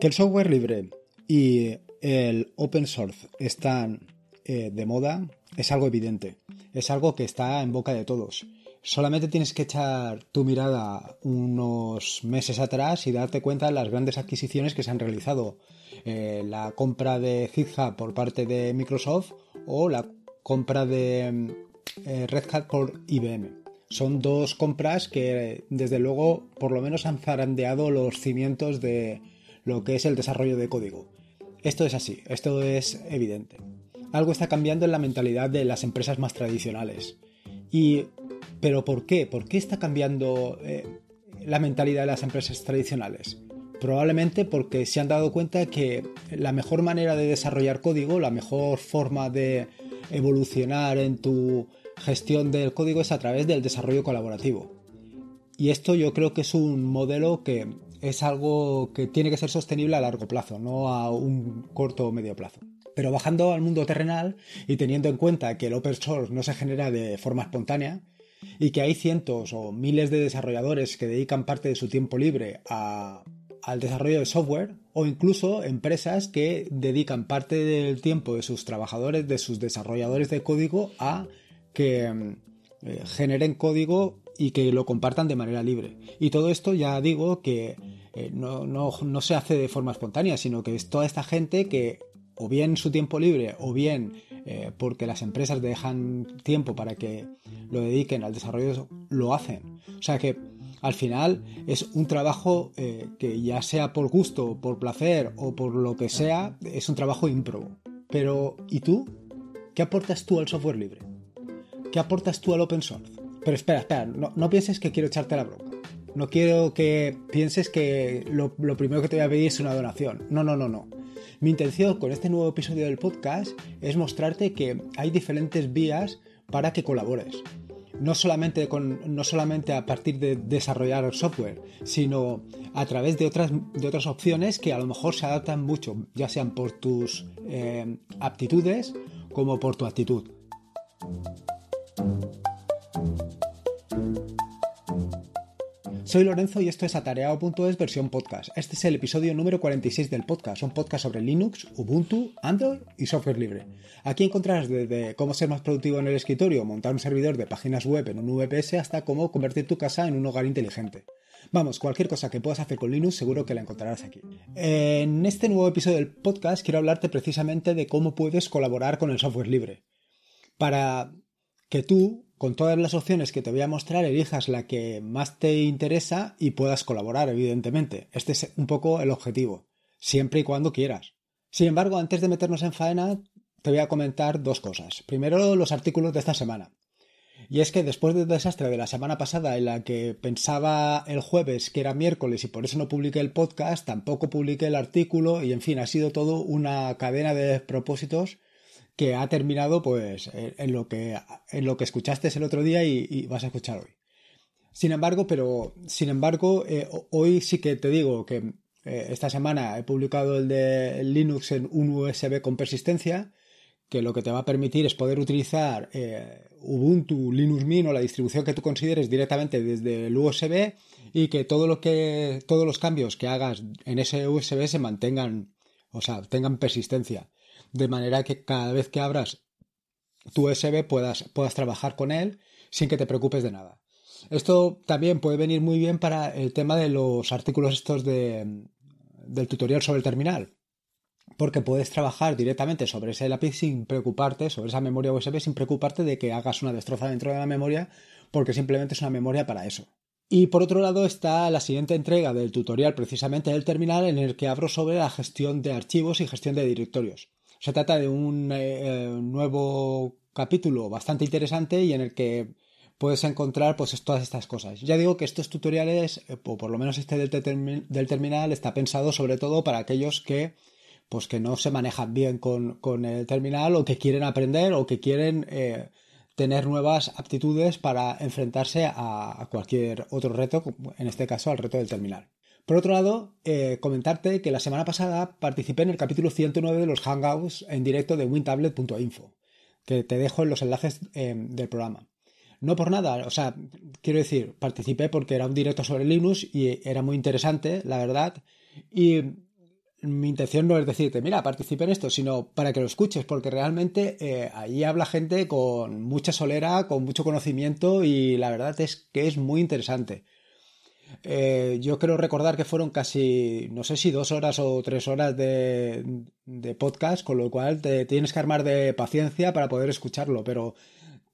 Que el software libre y el open source están eh, de moda es algo evidente, es algo que está en boca de todos. Solamente tienes que echar tu mirada unos meses atrás y darte cuenta de las grandes adquisiciones que se han realizado. Eh, la compra de GitHub por parte de Microsoft o la compra de eh, Red Hat por IBM. Son dos compras que desde luego por lo menos han zarandeado los cimientos de, lo que es el desarrollo de código. Esto es así, esto es evidente. Algo está cambiando en la mentalidad de las empresas más tradicionales. Y, ¿Pero por qué? ¿Por qué está cambiando eh, la mentalidad de las empresas tradicionales? Probablemente porque se han dado cuenta que la mejor manera de desarrollar código, la mejor forma de evolucionar en tu gestión del código es a través del desarrollo colaborativo. Y esto yo creo que es un modelo que es algo que tiene que ser sostenible a largo plazo, no a un corto o medio plazo. Pero bajando al mundo terrenal y teniendo en cuenta que el open source no se genera de forma espontánea y que hay cientos o miles de desarrolladores que dedican parte de su tiempo libre al desarrollo de software o incluso empresas que dedican parte del tiempo de sus trabajadores, de sus desarrolladores de código a que eh, generen código y que lo compartan de manera libre. Y todo esto ya digo que eh, no, no, se hace de forma espontánea, sino que es toda esta gente que o bien su tiempo libre o bien eh, porque las empresas dejan tiempo para que lo dediquen al desarrollo, lo hacen. O sea que al final es un trabajo eh, que ya sea por gusto, por placer o por lo que sea, es un trabajo impro Pero ¿y tú? ¿Qué aportas tú al software libre? ¿Qué aportas tú al open source? Pero espera, espera, no, pienses que quiero echarte la broca. No quiero que pienses que lo, primero que te voy a pedir es una donación. No, no, no, no. Mi intención con este nuevo episodio del podcast es mostrarte que hay diferentes vías para que colabores. No solamente, con, no solamente a partir de desarrollar software, sino a través de otras, de otras opciones que a lo mejor se adaptan mucho, ya sean por tus eh, aptitudes como por tu actitud. Soy Lorenzo y esto es atareado.es versión podcast. Este es el episodio número 46 del podcast, un podcast sobre Linux, Ubuntu, Android y software libre. Aquí encontrarás desde cómo ser más productivo en el escritorio, montar un servidor de páginas web en un VPS hasta cómo convertir tu casa en un hogar inteligente. Vamos, cualquier cosa que puedas hacer con Linux seguro que la encontrarás aquí. En este nuevo episodio del podcast quiero hablarte precisamente de cómo puedes colaborar con el software libre. Para que tú con todas las opciones que te voy a mostrar, elijas la que más te interesa y puedas colaborar, evidentemente. Este es un poco el objetivo, siempre y cuando quieras. Sin embargo, antes de meternos en faena, te voy a comentar dos cosas. Primero, los artículos de esta semana. Y es que después del desastre de la semana pasada en la que pensaba el jueves que era miércoles y por eso no publiqué el podcast, tampoco publiqué el artículo y en fin, ha sido todo una cadena de propósitos que ha terminado pues en lo que, en lo que escuchaste el otro día y, vas a escuchar hoy. Sin embargo, pero sin embargo, eh, hoy sí que te digo que eh, esta semana he publicado el de Linux en un USB con persistencia, que lo que te va a permitir es poder utilizar eh, Ubuntu, Linux Mint o la distribución que tú consideres directamente desde el USB y que todo lo que todos los cambios que hagas en ese USB se mantengan, o sea, tengan persistencia de manera que cada vez que abras tu USB puedas, puedas trabajar con él sin que te preocupes de nada. Esto también puede venir muy bien para el tema de los artículos estos del tutorial sobre el terminal, porque puedes trabajar directamente sobre ese lápiz sin preocuparte, sobre esa memoria USB, sin preocuparte de que hagas una destroza dentro de la memoria, porque simplemente es una memoria para eso. Y por otro lado está la siguiente entrega del tutorial precisamente del terminal en el que abro sobre la gestión de archivos y gestión de directorios. Se trata de un eh, eh, nuevo capítulo bastante interesante y en el que puedes encontrar pues todas estas cosas. Ya digo que estos tutoriales, eh, o por lo menos este del, terminal, está pensado sobre todo para aquellos que pues que no se manejan bien con, el terminal o que quieren aprender o que quieren tener nuevas aptitudes para enfrentarse a cualquier otro reto, en este caso al reto del terminal. Por otro lado, eh, comentarte que la semana pasada participé en el capítulo 109 de los Hangouts en directo de wintablet.info, que te dejo en los enlaces em, del programa. No por nada, o sea, quiero decir, participé porque era un directo sobre Linux y era muy interesante, la verdad. Y mi intención no es decirte, mira, participe en esto, sino para que lo escuches, porque realmente allí eh, ahí habla gente con mucha solera, con mucho conocimiento y la verdad es que es muy interesante. Eh, yo quiero recordar que fueron casi, no sé si dos horas o tres horas de, de podcast, con lo cual te tienes que armar de paciencia para poder escucharlo, pero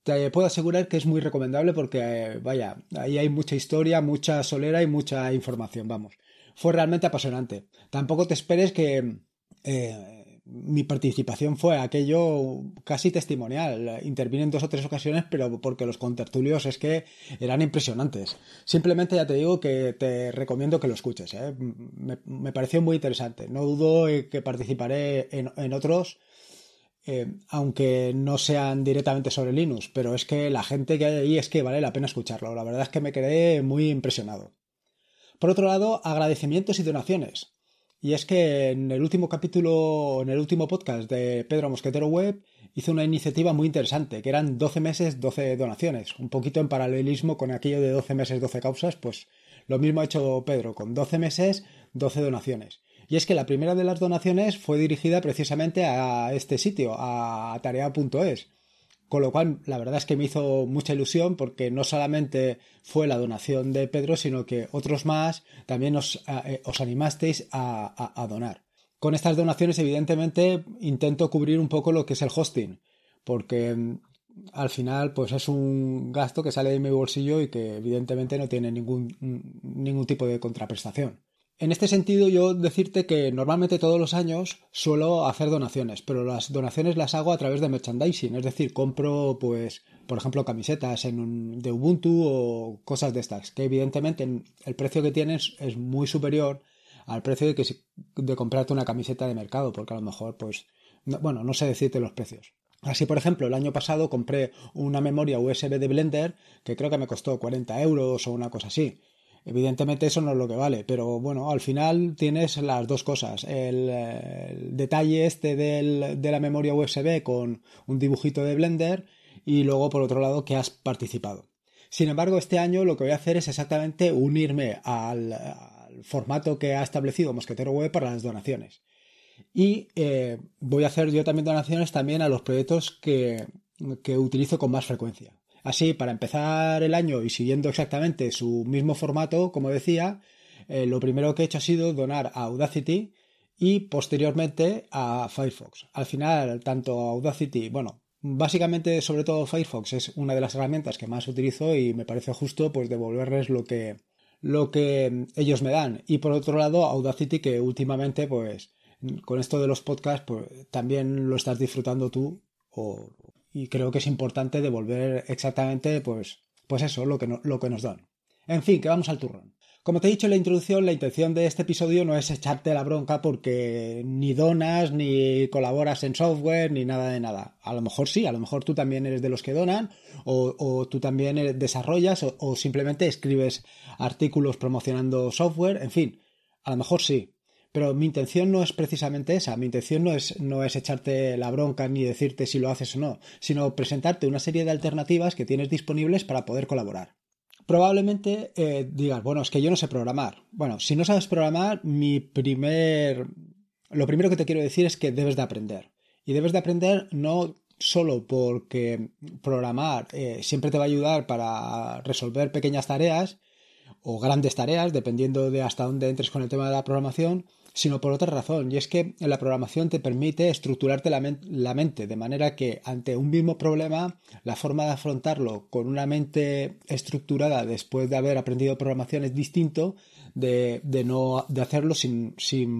te puedo asegurar que es muy recomendable porque, vaya, ahí hay mucha historia, mucha solera y mucha información, vamos. Fue realmente apasionante. Tampoco te esperes que... Eh, mi participación fue aquello casi testimonial. Intervine en dos o tres ocasiones, pero porque los contertulios es que eran impresionantes. Simplemente ya te digo que te recomiendo que lo escuches. ¿eh? Me, pareció muy interesante. No dudo que participaré en, otros. Eh, aunque no sean directamente sobre Linux, pero es que la gente que hay ahí es que vale la pena escucharlo. La verdad es que me quedé muy impresionado. Por otro lado, agradecimientos y donaciones. Y es que en el último capítulo, en el último podcast de Pedro Mosquetero Web, hizo una iniciativa muy interesante, que eran 12 meses, 12 donaciones. Un poquito en paralelismo con aquello de 12 meses, 12 causas, pues lo mismo ha hecho Pedro, con 12 meses, 12 donaciones. Y es que la primera de las donaciones fue dirigida precisamente a este sitio, a tarea.es. Con lo cual, la verdad es que me hizo mucha ilusión porque no solamente fue la donación de Pedro, sino que otros más también os, eh, animasteis a, a, donar. Con estas donaciones, evidentemente, intento cubrir un poco lo que es el hosting, porque mm, al final pues es un gasto que sale de mi bolsillo y que evidentemente no tiene ningún, mm, ningún tipo de contraprestación. En este sentido, yo decirte que normalmente todos los años suelo hacer donaciones, pero las donaciones las hago a través de merchandising, es decir, compro, pues, por ejemplo, camisetas en de Ubuntu o cosas de estas, que evidentemente el precio que tienes es muy superior al precio de, que, de comprarte una camiseta de mercado, porque a lo mejor, pues, bueno, no sé decirte los precios. Así, por ejemplo, el año pasado compré una memoria USB de Blender que creo que me costó 40 euros o una cosa así. Evidentemente eso no es lo que vale, pero bueno, al final tienes las dos cosas. El, detalle este de la memoria USB con un dibujito de Blender y luego por otro lado que has participado. Sin embargo, este año lo que voy a hacer es exactamente unirme al, formato que ha establecido Mosquetero Web para las donaciones. Y eh, voy a hacer yo también donaciones también a los proyectos que, que utilizo con más frecuencia. Así, para empezar el año y siguiendo exactamente su mismo formato, como decía, eh, lo primero que he hecho ha sido donar a Audacity y posteriormente a Firefox. Al final, tanto Audacity, bueno, básicamente sobre todo Firefox es una de las herramientas que más utilizo y me parece justo pues devolverles lo que, lo que ellos me dan. Y por otro lado, Audacity que últimamente pues con esto de los podcasts pues también lo estás disfrutando tú o y creo que es importante devolver exactamente pues, pues eso, lo que, lo que nos dan. En fin, que vamos al turrón. Como te he dicho en la introducción, la intención de este episodio no es echarte la bronca porque ni donas, ni colaboras en software, ni nada de nada. A lo mejor sí, a lo mejor tú también eres de los que donan, o, tú también desarrollas, o simplemente escribes artículos promocionando software, en fin, a lo mejor sí. Pero mi intención no es precisamente esa, mi intención no es, no es echarte la bronca ni decirte si lo haces o no, sino presentarte una serie de alternativas que tienes disponibles para poder colaborar. Probablemente eh, digas, bueno, es que yo no sé programar. Bueno, si no sabes programar, mi primer... Lo primero que te quiero decir es que debes de aprender. Y debes de aprender no solo porque programar eh, siempre te va a ayudar para resolver pequeñas tareas o grandes tareas, dependiendo de hasta dónde entres con el tema de la programación, sino por otra razón, y es que la programación te permite estructurarte la, mente, de manera que ante un mismo problema, la forma de afrontarlo con una mente estructurada después de haber aprendido programación es distinto de, no de hacerlo sin,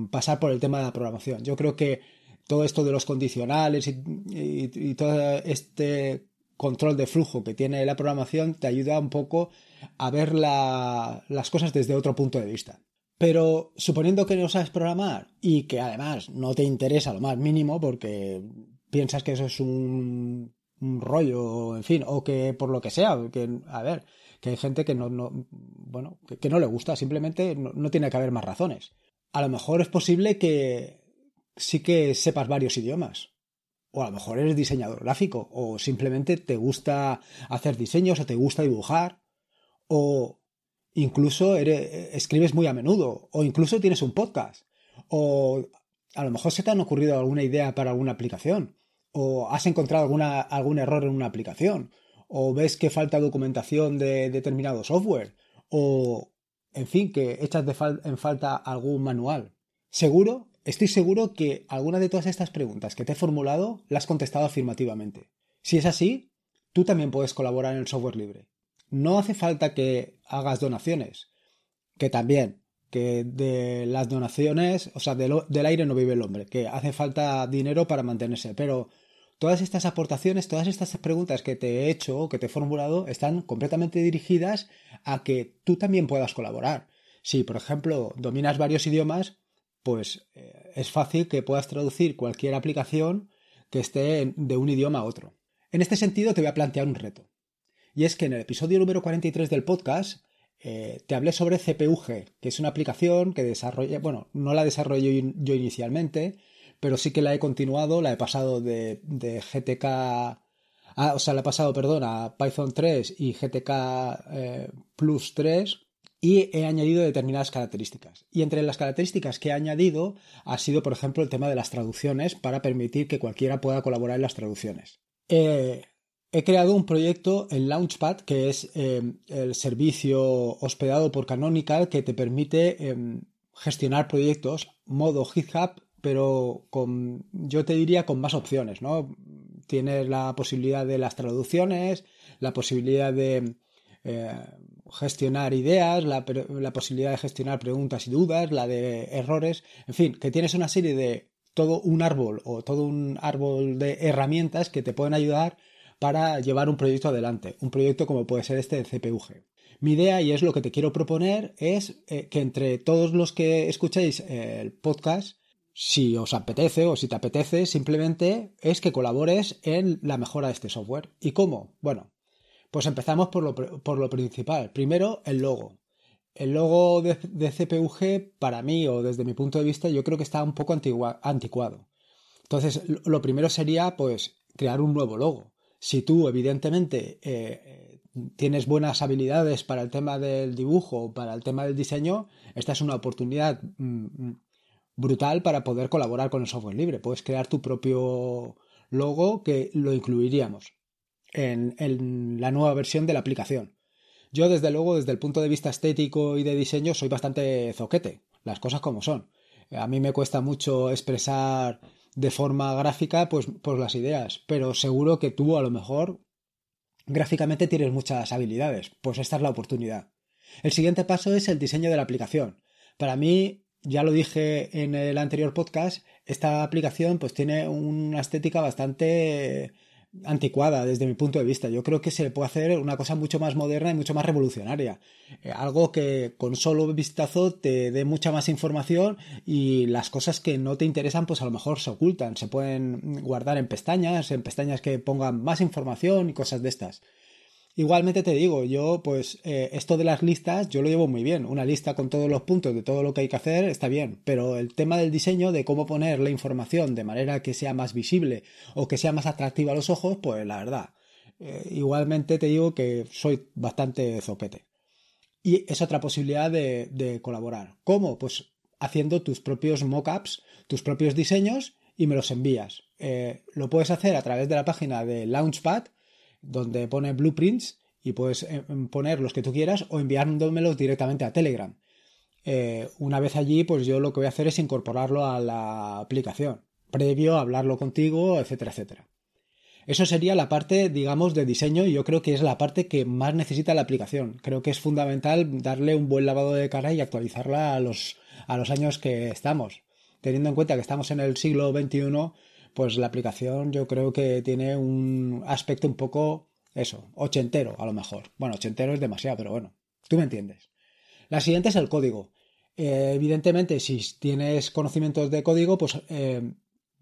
pasar por el tema de la programación. Yo creo que todo esto de los condicionales y, todo este control de flujo que tiene la programación te ayuda un poco a ver las cosas desde otro punto de vista. Pero suponiendo que no sabes programar y que además no te interesa lo más mínimo porque piensas que eso es un, rollo, en fin, o que por lo que sea, que, a ver, que hay gente que no, bueno, que, no le gusta, simplemente no, no tiene que haber más razones. A lo mejor es posible que sí que sepas varios idiomas, o a lo mejor eres diseñador gráfico, o simplemente te gusta hacer diseños, o te gusta dibujar, o incluso escribes muy a menudo, o incluso tienes un podcast, o a lo mejor se te han ocurrido alguna idea para alguna aplicación, o has encontrado alguna, algún error en una aplicación, o ves que falta documentación de determinado software, o en fin, que echas de en falta algún manual. Seguro, estoy seguro que alguna de todas estas preguntas que te he formulado las has contestado afirmativamente. Si es así, tú también puedes colaborar en el software libre no hace falta que hagas donaciones, que también, que de las donaciones, o sea, del aire no vive el hombre, que hace falta dinero para mantenerse, pero todas estas aportaciones, todas estas preguntas que te he hecho o que te he formulado están completamente dirigidas a que tú también puedas colaborar. Si, por ejemplo, dominas varios idiomas, pues eh, es fácil que puedas traducir cualquier aplicación que esté de un idioma a otro. En este sentido, te voy a plantear un reto. Y es que en el episodio número 43 del podcast eh, te hablé sobre CPUG, que es una aplicación que desarrolla, bueno, no la desarrollé yo inicialmente, pero sí que la he continuado, la he pasado de, GTK, ah, o sea, la he pasado, perdón, a Python 3 y GTK eh, Plus 3 y he añadido determinadas características. Y entre las características que he añadido ha sido, por ejemplo, el tema de las traducciones para permitir que cualquiera pueda colaborar en las traducciones. Eh, He creado un proyecto en Launchpad, que es em, el servicio hospedado por Canonical que te permite em, gestionar proyectos modo GitHub, pero con, yo te diría con más opciones, ¿no? Tienes la posibilidad de las traducciones, la posibilidad de eh, gestionar ideas, la, la posibilidad de gestionar preguntas y dudas, la de errores, en fin, que tienes una serie de todo un árbol o todo un árbol de herramientas que te pueden ayudar para llevar un proyecto adelante, un proyecto como puede ser este de CPUG. Mi idea, y es lo que te quiero proponer, es eh, que entre todos los que escuchéis eh, el podcast, si os apetece o si te apetece, simplemente es que colabores en la mejora de este software. ¿Y cómo? Bueno, pues empezamos por lo, principal. Primero, el logo. El logo de, CPUG, para mí o desde mi punto de vista, yo creo que está un poco anticuado. Entonces, lo primero sería, pues, crear un nuevo logo. Si tú, evidentemente, eh, eh, tienes buenas habilidades para el tema del dibujo o para el tema del diseño, esta es una oportunidad mm, mm, brutal para poder colaborar con el software libre. Puedes crear tu propio logo que lo incluiríamos en la nueva versión de la aplicación. Yo, desde luego, desde el punto de vista estético y de diseño, soy bastante zoquete, las cosas como son. A mí me cuesta mucho expresar de forma gráfica pues, pues las ideas, pero seguro que tú a lo mejor gráficamente tienes muchas habilidades, pues esta es la oportunidad. El siguiente paso es el diseño de la aplicación. Para mí, ya lo dije en el anterior podcast, esta aplicación pues tiene una estética bastante anticuada desde mi punto de vista. Yo creo que se puede hacer una cosa mucho más moderna y mucho más revolucionaria. Eh, algo que con solo vistazo te dé mucha más información y las cosas que no te interesan pues a lo mejor se ocultan, se pueden guardar en pestañas, en pestañas que pongan más información y cosas de estas. Igualmente te digo, yo pues eh, esto de las listas yo lo llevo muy bien. Una lista con todos los puntos de todo lo que hay que hacer está bien, pero el tema del diseño, de cómo poner la información de manera que sea más visible o que sea más atractiva a los ojos, pues la verdad, eh, igualmente te digo que soy bastante zopete Y es otra posibilidad de, colaborar. ¿Cómo? Pues haciendo tus propios mockups, tus propios diseños y me los envías. Eh, lo puedes hacer a través de la página de Launchpad donde pone blueprints y puedes eh, poner los que tú quieras o enviándomelos directamente a Telegram. Eh, una vez allí, pues yo lo que voy a hacer es incorporarlo a la aplicación, previo a hablarlo contigo, etcétera, etcétera. Eso sería la parte, digamos, de diseño y yo creo que es la parte que más necesita la aplicación. Creo que es fundamental darle un buen lavado de cara y actualizarla a los, a los años que estamos. Teniendo en cuenta que estamos en el siglo XXI, pues la aplicación yo creo que tiene un aspecto un poco, eso, ochentero a lo mejor. Bueno, ochentero es demasiado, pero bueno, tú me entiendes. La siguiente es el código. Eh, evidentemente, si tienes conocimientos de código, pues eh,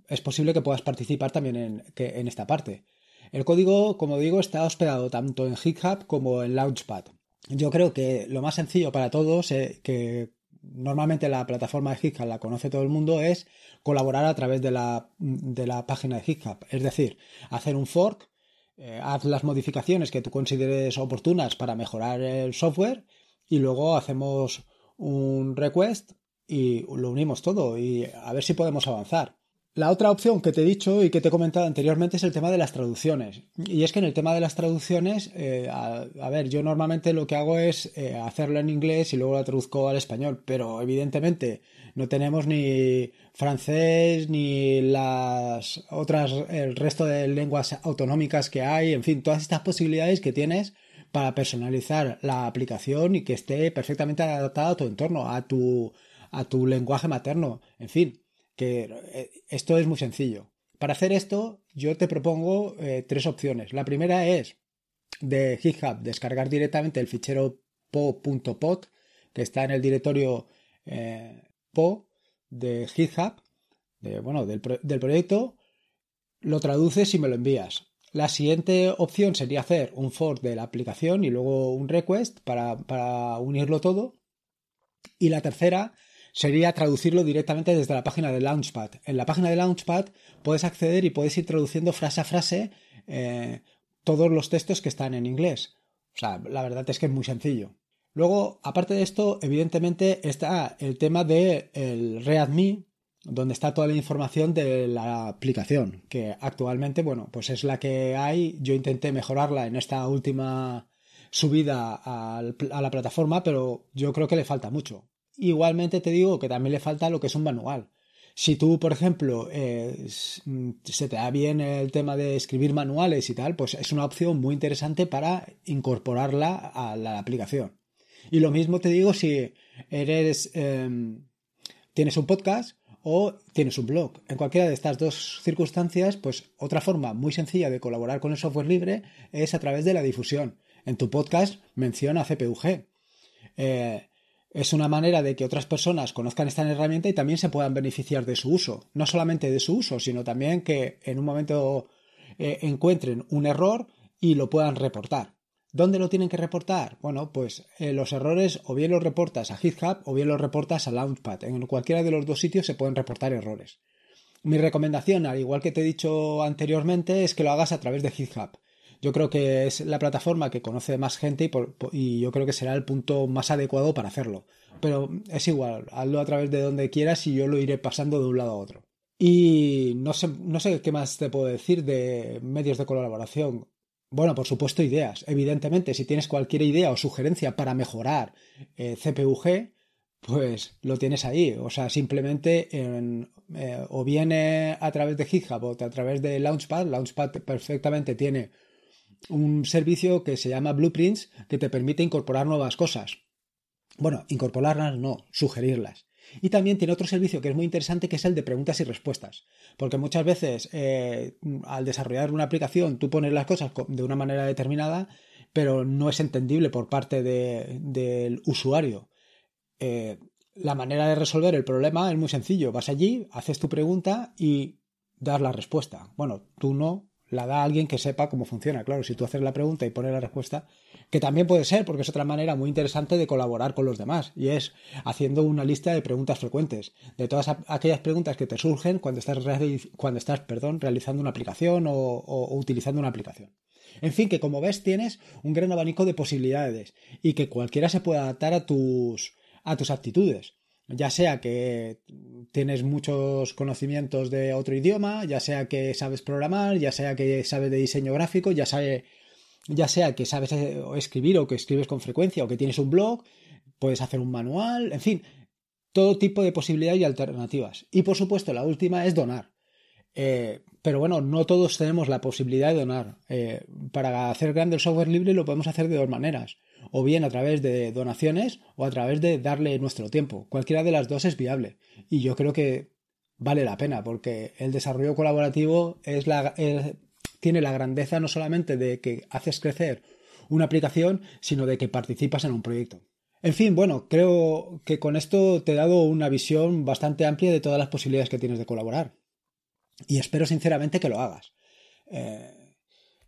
es posible que puedas participar también en, que, en esta parte. El código, como digo, está hospedado tanto en GitHub como en Launchpad. Yo creo que lo más sencillo para todos es eh, que normalmente la plataforma de GitHub la conoce todo el mundo, es colaborar a través de la, de la página de GitHub. Es decir, hacer un fork, eh, haz las modificaciones que tú consideres oportunas para mejorar el software y luego hacemos un request y lo unimos todo y a ver si podemos avanzar. La otra opción que te he dicho y que te he comentado anteriormente es el tema de las traducciones. Y es que en el tema de las traducciones, eh, a, ver, yo normalmente lo que hago es eh, hacerlo en inglés y luego la traduzco al español, pero evidentemente no tenemos ni francés ni las otras, el resto de lenguas autonómicas que hay, en fin, todas estas posibilidades que tienes para personalizar la aplicación y que esté perfectamente adaptada a tu entorno, a tu, a tu lenguaje materno, en fin que eh, esto es muy sencillo. Para hacer esto, yo te propongo eh, tres opciones. La primera es de GitHub descargar directamente el fichero po.pod que está en el directorio eh, po de GitHub, bueno, del, proyecto, lo traduces y me lo envías. La siguiente opción sería hacer un for de la aplicación y luego un request para, para unirlo todo. Y la tercera sería traducirlo directamente desde la página de Launchpad. En la página de Launchpad puedes acceder y puedes ir traduciendo frase a frase eh, todos los textos que están en inglés. O sea, la verdad es que es muy sencillo. Luego, aparte de esto, evidentemente está el tema del README, donde está toda la información de la aplicación, que actualmente, bueno, pues es la que hay. Yo intenté mejorarla en esta última subida a la plataforma, pero yo creo que le falta mucho. Igualmente te digo que también le falta lo que es un manual. Si tú, por ejemplo, eh, mm, se te da bien el tema de escribir manuales y tal, pues es una opción muy interesante para incorporarla a la aplicación. Y lo mismo te digo si eres, em, tienes un podcast o tienes un blog. En cualquiera de estas dos circunstancias, pues otra forma muy sencilla de colaborar con el software libre es a través de la difusión. En tu podcast menciona CPUG. Eh, es una manera de que otras personas conozcan esta herramienta y también se puedan beneficiar de su uso. No solamente de su uso, sino también que en un momento eh, encuentren un error y lo puedan reportar. ¿Dónde lo tienen que reportar? Bueno, pues eh, los errores o bien los reportas a GitHub o bien los reportas a Launchpad. En cualquiera de los dos sitios se pueden reportar errores. Mi recomendación, al igual que te he dicho anteriormente, es que lo hagas a través de GitHub. Yo creo que es la plataforma que conoce más gente y, y yo creo que será el punto más adecuado para hacerlo. Pero es igual, hazlo a través de donde quieras y yo lo iré pasando de un lado a otro. Y no sé, qué más te puedo decir de medios de colaboración. Bueno, por supuesto, ideas. Evidentemente, si tienes cualquier idea o sugerencia para mejorar eh, CPUG, pues lo tienes ahí. O sea, simplemente eh, o viene a través de GitHub o a través de Launchpad. Launchpad perfectamente tiene un servicio que se llama Blueprints que te permite incorporar nuevas cosas. Bueno, incorporarlas no, sugerirlas. Y también tiene otro servicio que es muy interesante, que es el de preguntas y respuestas. Porque muchas veces eh, al desarrollar una aplicación tú pones las cosas de una manera determinada, pero no es entendible por parte del usuario. Eh, la manera de resolver el problema es muy sencillo. Vas allí, haces tu pregunta y das la respuesta. Bueno, tú no, la da a alguien que sepa cómo funciona. Claro, si tú haces la pregunta y pones la respuesta, que también puede ser, porque es otra manera muy interesante de colaborar con los demás, y es haciendo una lista de preguntas frecuentes, de todas aquellas preguntas que te surgen cuando estás, cuando estás perdón, realizando una aplicación o, utilizando una aplicación. En fin, que como ves tienes un gran abanico de posibilidades y que cualquiera se puede adaptar a tus, a tus actitudes ya sea que tienes muchos conocimientos de otro idioma, ya sea que sabes programar, ya sea que sabes de diseño gráfico, ya, ya sea que sabes eh, escribir o que escribes con frecuencia o que tienes un blog, puedes hacer un manual, en fin, todo tipo de posibilidades y alternativas. Y por supuesto, la última es donar. Eh, pero bueno, no todos tenemos la posibilidad de donar. Eh, para hacer grande el software libre lo podemos hacer de dos maneras o bien a través de donaciones o a través de darle nuestro tiempo. Cualquiera de las dos es viable y yo creo que vale la pena porque el desarrollo colaborativo es tiene la grandeza no solamente de que haces crecer una aplicación, sino de que participas en un proyecto. En fin, bueno, creo que con esto te he dado una visión bastante amplia de todas las posibilidades que tienes de colaborar. Y espero sinceramente que lo hagas. Eh,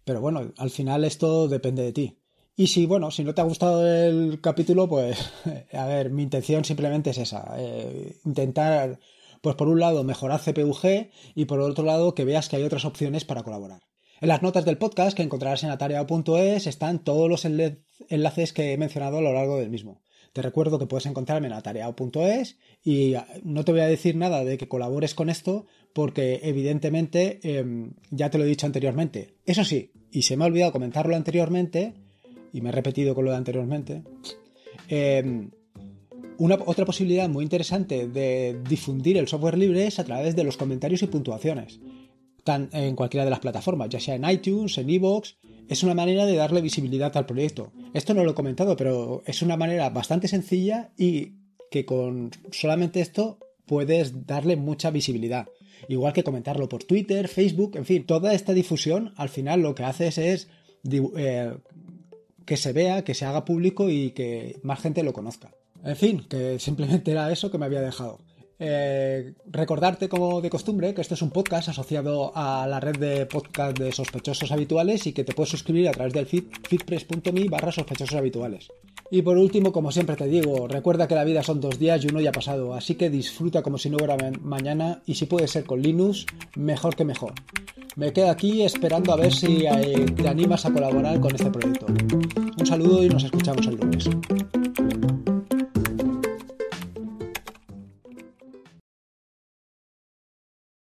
pero bueno, al final esto depende de ti. Y si, bueno, si no te ha gustado el capítulo, pues, a ver, mi intención simplemente es esa, eh, intentar, pues por un lado, mejorar CPUG y por otro lado, que veas que hay otras opciones para colaborar. En las notas del podcast que encontrarás en atareado.es están todos los enlaces que he mencionado a lo largo del mismo. Te recuerdo que puedes encontrarme en atareado.es y eh, no te voy a decir nada de que colabores con esto porque evidentemente em, ya te lo he dicho anteriormente. Eso sí, y se me ha olvidado comentarlo anteriormente, y me he repetido con lo de anteriormente, eh, una, otra posibilidad muy interesante de difundir el software libre es a través de los comentarios y puntuaciones, en cualquiera de las plataformas, ya sea en iTunes, en Evox, es una manera de darle visibilidad al proyecto. Esto no lo he comentado, pero es una manera bastante sencilla y que con solamente esto puedes darle mucha visibilidad. Igual que comentarlo por Twitter, Facebook, en fin, toda esta difusión al final lo que haces es eh, que se vea, que se haga público y que más gente lo conozca. En fin, que simplemente era eso que me había dejado. Eh, recordarte, como de costumbre, que este es un podcast asociado a la red de podcast de sospechosos habituales y que te puedes suscribir a través del feed, feedpress.me barra sospechosos habituales. Y por último, como siempre te digo, recuerda que la vida son dos días y uno ya ha pasado, así que disfruta como si no hubiera mañana y si puede ser con Linux, mejor que mejor. Me quedo aquí esperando a ver si eh, te animas a colaborar con este proyecto. Un saludo y nos escuchamos el lunes.